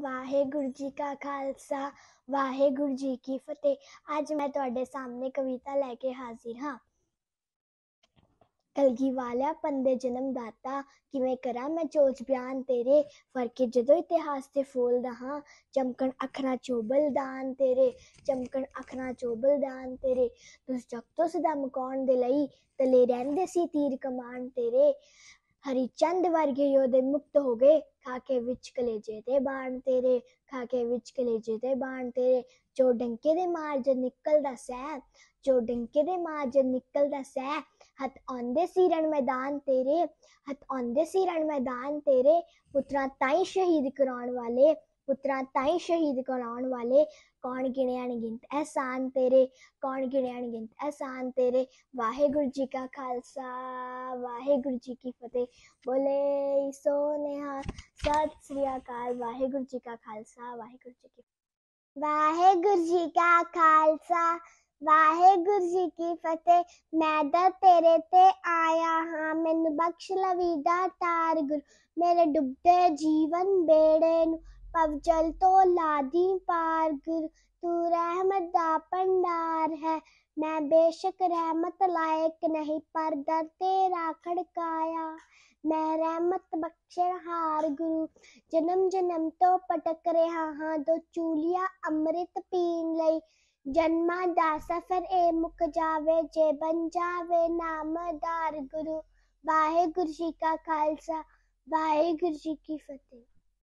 ਵਾਹਿਗੁਰੂ ਜੀ ਕਾ ਖਾਲਸਾ ਵਾਹਿਗੁਰੂ ਜੀ ਕੀ ਫਤਿਹ ਅੱਜ ਮੈਂ ਤੁਹਾਡੇ ਸਾਹਮਣੇ ਕਵਿਤਾ ਲੈ ਕੇ ਹਾਜ਼ਰ ਹਾਂ ਕਲਗੀ ਵਾਲਿਆ ਪੰਦੇ ਜਨਮ ਦਾਤਾ ਕਿਵੇਂ ਕਰਾਂ ਮੈਂ ਚੋਚ ਬਿਆਨ ਤੇਰੇ ਫਰਕੇ ਜਦੋਂ ਇਤਿਹਾਸ ਤੇ ਫੋਲਦਾ ਹਾਂ ਚਮਕਣ ਅਖਰਾਂ ਚੋਬਲ ਦਾਨ ਤੇਰੇ ਚਮਕਣ ਅਖਰਾਂ ਚੋਬਲ ਦਾਨ ਤੇਰੇ ਤੁਸ ਜਗ ਤੋਂ ਸਦਾ ਮਕਾਉਣ ਦੇ ਲਈ ਤਲੇ ਰਹਿੰਦੇ ਸੀ ਤੀਰ ਕਮਾਨ ਤੇਰੇ ਹਰੀ ਚੰਦ ਵਰਗੇ ਯੋਧੇ ਮੁਕਤ ਹੋ ਗਏ ਖਾਕੇ ਵਿੱਚ ਕਲੇਜੇ ਤੇ ਬਾਣ ਤੇਰੇ ਖਾਕੇ ਵਿੱਚ ਕਲੇਜੇ ਤੇ ਬਾਣ ਤੇਰੇ ਜੋ ਡੰਕੇ ਦੇ ਮਾਰ ਜੇ ਨਿਕਲਦਾ ਸੈ ਜੋ ਡੰਕੇ ਦੇ ਮਾਰ ਜੇ ਨਿਕਲਦਾ ਸੈ ਹੱਥ ਆਉਂਦੇ ਸੀ ਰਣ ਮੈਦਾਨ ਤੇਰੇ ਹੱਥ ਆਉਂਦੇ ਸੀ ਰਣ ਮੈਦਾਨ ਤੇਰੇ ਪੁੱਤਰਾ ਤਾਈ ਸ਼ਹੀਦ ਕਰਾਉਣ ਵਾਲੇ ਪੁੱਤਰਾਂ ਤਾਈ ਸ਼ਹੀਦ ਕਰਾਉਣ ਵਾਲੇ ਕੌਣ ਗਿਣੇ ਗਿੰਤ ਐਸਾਨ ਤੇਰੇ ਕੌਣ ਗਿਣੇ ਗਿੰਤ ਐਸਾਨ ਤੇਰੇ ਵਾਹਿਗੁਰੂ ਜੀ ਕਾ ਖਾਲਸਾ ਵਾਹਿਗੁਰੂ ਜੀ ਕੀ ਫਤਿਹ ਬੋਲੇ ਸੋ ਨਿਹਾਲ ਸਤਿ ਸ੍ਰੀ ਅਕਾਲ ਵਾਹਿਗੁਰੂ ਜੀ ਕਾ ਖਾਲਸਾ ਵਾਹਿਗੁਰੂ ਜੀ ਕੀ ਵਾਹਿਗੁਰੂ ਜੀ ਕਾ ਖਾਲਸਾ ਵਾਹਿਗੁਰੂ ਜੀ ਕੀ ਫਤਿਹ ਮੈਂ ਤਾਂ ਤੇਰੇ ਤੇ ਆਇਆ ਹਾਂ ਮੈਨੂੰ ਬਖਸ਼ ਲਵੀਦਾ ਤਾਰ ਗੁਰ ਮੇਰੇ ਡੁੱਬਦੇ ਜੀਵਨ ਬੇੜੇ ਨੂੰ ਜਲ ਤੋਂ ਲਾਦੀ ਪਾਰ ਗੁਰ ਤੂੰ ਰਹਿਮਤ ਦਾ ਪੰਡਾਰ ਹੈ ਮੈਂ ਬੇਸ਼ੱਕ ਰਹਿਮਤ ਲਾਇਕ ਨਹੀਂ ਪਰ ਦਰ ਤੇਰਾ ਖੜਕਾਇਆ ਮੈਂ ਰਹਿਮਤ ਬਖਸ਼ਣ ਹਾਰ ਗੁਰੂ ਜਨਮ ਜਨਮ ਤੋਂ ਪਟਕ ਰਿਹਾ ਹਾਂ ਦੋ ਚੂਲੀਆ ਅੰਮ੍ਰਿਤ ਪੀਣ ਲਈ ਜਨਮਾਂ ਦਾ ਸਫ਼ਰ ਇਹ ਮੁਕ ਜਾਵੇ ਜੇ ਬਨ ਜਾਵੇ ਨਾਮਦਾਰ ਗੁਰੂ ਵਾਹਿਗੁਰੂ ਜੀ ਕਾ ਖਾਲਸਾ ਵਾਹਿਗੁਰੂ ਜੀ ਕੀ ਫਤਿਹ